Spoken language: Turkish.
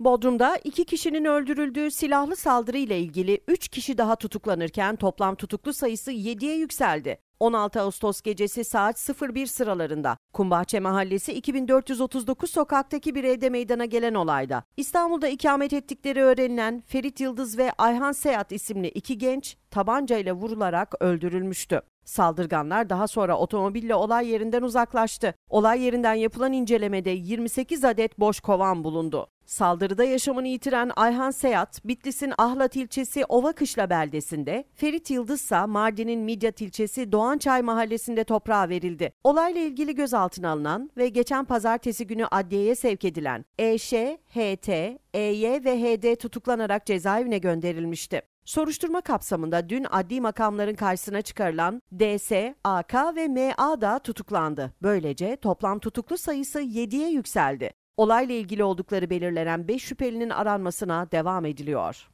Bodrum'da iki kişinin öldürüldüğü silahlı saldırı ile ilgili 3 kişi daha tutuklanırken toplam tutuklu sayısı 7'ye yükseldi. 16 Ağustos gecesi saat 01 sıralarında Kumbahçe Mahallesi 2439 sokaktaki bir evde meydana gelen olayda İstanbul'da ikamet ettikleri öğrenilen Ferit Yıldız ve Ayhan Seyat isimli iki genç tabanca ile vurularak öldürülmüştü. Saldırganlar daha sonra otomobille olay yerinden uzaklaştı. Olay yerinden yapılan incelemede 28 adet boş kovan bulundu. Saldırıda yaşamını yitiren Ayhan Seyat, Bitlis'in Ahlat ilçesi Ova Kışla beldesinde, Ferit Yıldızsa Mardin'in Midyat ilçesi Doğançay mahallesinde toprağa verildi. Olayla ilgili gözaltına alınan ve geçen pazartesi günü adliyeye sevk edilen EŞ, HT, EY ve HD tutuklanarak cezaevine gönderilmişti. Soruşturma kapsamında dün adli makamların karşısına çıkarılan DS, AK ve MA da tutuklandı. Böylece toplam tutuklu sayısı 7'ye yükseldi. Olayla ilgili oldukları belirlenen 5 şüphelinin aranmasına devam ediliyor.